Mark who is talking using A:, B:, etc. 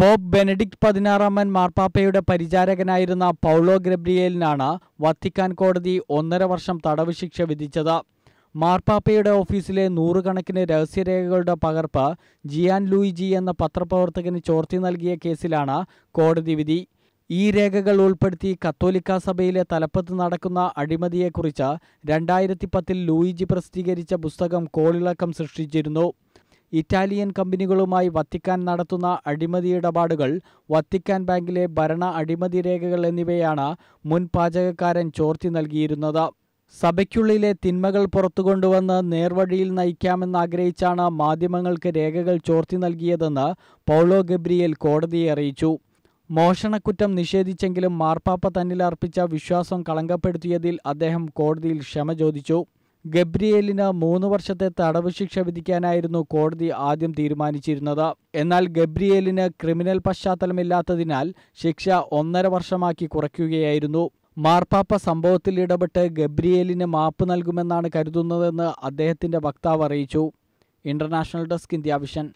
A: pop Benedict പതിനാറാമൻ മാർപ്പാപ്പയുടെ പരിചാരകനായിരുന്ന Paulo ഗ്രബ്രിയേലിനാണ് Vatican കോടതി ഒന്നര വർഷം തടവ് ശിക്ഷ വിധിച്ചത് മാർപ്പാപ്പയുടെ ഓഫീസിലെ നൂറുകണക്കിന് രഹസ്യരേഖകളുടെ പകർപ്പ് ജിയാൻ ലൂയിജി എന്ന പത്രപ്രവർത്തകന് ചോർത്തി നൽകിയ കേസിലാണ് കോടതി വിധി ഈ രേഖകൾ ഉൾപ്പെടുത്തി കത്തോലിക്ക സഭയിലെ തലപ്പത്ത് നടക്കുന്ന അഴിമതിയെക്കുറിച്ച് രണ്ടായിരത്തി പത്തിൽ ലൂയിജി പ്രസിദ്ധീകരിച്ച പുസ്തകം കോളിളക്കം സൃഷ്ടിച്ചിരുന്നു ഇറ്റാലിയൻ കമ്പനികളുമായി വത്തിക്കാൻ നടത്തുന്ന അഴിമതി ഇടപാടുകൾ വത്തിക്കാൻ ബാങ്കിലെ ഭരണ അഴിമതി രേഖകൾ എന്നിവയാണ് മുൻ പാചകക്കാരൻ ചോർത്തി നൽകിയിരുന്നത് സഭയ്ക്കുള്ളിലെ തിന്മകൾ പുറത്തുകൊണ്ടുവന്ന് നേർവഴിയിൽ നയിക്കാമെന്നാഗ്രഹിച്ചാണ് മാധ്യമങ്ങൾക്ക് രേഖകൾ ചോർത്തി നൽകിയതെന്ന് പൗളോ ഗബ്രിയേൽ കോടതിയെ അറിയിച്ചു മോഷണക്കുറ്റം നിഷേധിച്ചെങ്കിലും മാർപ്പാപ്പ തന്നിൽ അർപ്പിച്ച വിശ്വാസം കളങ്കപ്പെടുത്തിയതിൽ അദ്ദേഹം കോടതിയിൽ ക്ഷമ ചോദിച്ചു ഗബ്രിയേലിന് മൂന്ന് വർഷത്തെ തടവ് ശിക്ഷ വിധിക്കാനായിരുന്നു കോടതി ആദ്യം തീരുമാനിച്ചിരുന്നത് എന്നാൽ ഗബ്രിയേലിന് ക്രിമിനൽ പശ്ചാത്തലമില്ലാത്തതിനാൽ ശിക്ഷ ഒന്നര വർഷമാക്കി കുറയ്ക്കുകയായിരുന്നു മാർപ്പാപ്പ സംഭവത്തിൽ ഇടപെട്ട് ഗബ്രിയേലിന് മാപ്പ് നൽകുമെന്നാണ് കരുതുന്നതെന്ന് അദ്ദേഹത്തിന്റെ വക്താവ് അറിയിച്ചു ഇന്റർനാഷണൽ ഡെസ്ക് ഇന്ത്യ വിഷൻ